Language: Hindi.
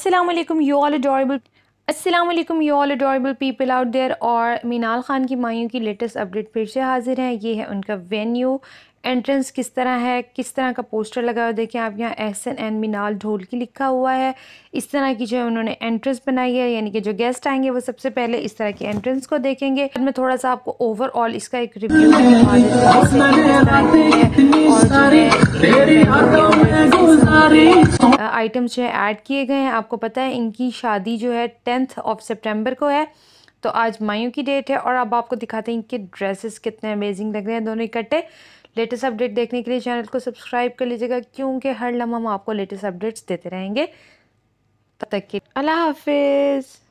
असलम यू ऑल अडोरेबल असलम you all adorable people out there और मीनाल ख़ान की मायूँ की लेटेस्ट अपडेट फिर से हाज़िर है ये है उनका वेन्यू एंट्रेंस किस तरह है किस तरह का पोस्टर लगा हुआ देखिए आप यहाँ एस एन एन मीनाल ढोल की लिखा हुआ है इस तरह की जो है उन्होंने एंट्रेंस बनाई है यानी कि जो गेस्ट आएंगे वो सबसे पहले इस तरह की एंट्रेंस को देखेंगे मैं थोड़ा सा आपको ओवरऑल इसका एक रिव्यू और आइटम्स जो है ऐड किए गए हैं आपको पता है इनकी शादी जो है टेंथ ऑफ सितंबर को है तो आज मायू की डेट है और अब आपको दिखाते हैं इनके ड्रेसेस कितने अमेजिंग लग रहे हैं दोनों इकट्ठे लेटेस्ट अपडेट देखने के लिए चैनल को सब्सक्राइब कर लीजिएगा क्योंकि हर लम्हा हम आपको लेटेस्ट अपडेट्स देते रहेंगे तब तक के अल्लाह हाफिज़